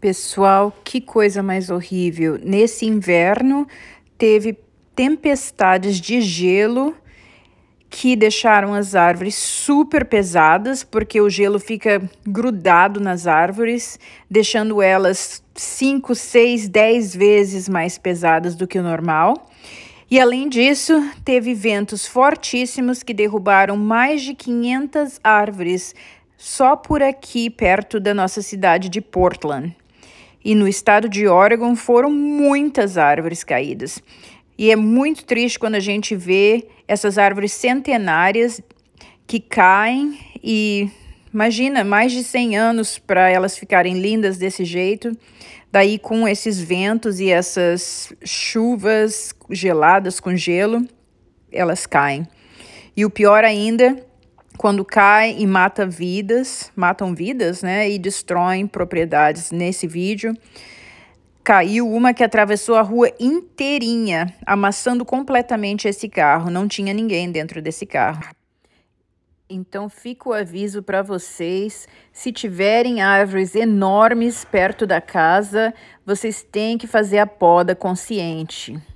Pessoal, que coisa mais horrível. Nesse inverno teve tempestades de gelo que deixaram as árvores super pesadas, porque o gelo fica grudado nas árvores, deixando elas 5, 6, 10 vezes mais pesadas do que o normal. E além disso, teve ventos fortíssimos que derrubaram mais de 500 árvores só por aqui perto da nossa cidade de Portland e no estado de Oregon foram muitas árvores caídas. E é muito triste quando a gente vê essas árvores centenárias que caem e imagina mais de 100 anos para elas ficarem lindas desse jeito. Daí com esses ventos e essas chuvas geladas com gelo, elas caem. E o pior ainda quando cai e mata vidas, matam vidas, né, e destroem propriedades nesse vídeo. Caiu uma que atravessou a rua inteirinha, amassando completamente esse carro. Não tinha ninguém dentro desse carro. Então fica o aviso para vocês, se tiverem árvores enormes perto da casa, vocês têm que fazer a poda consciente.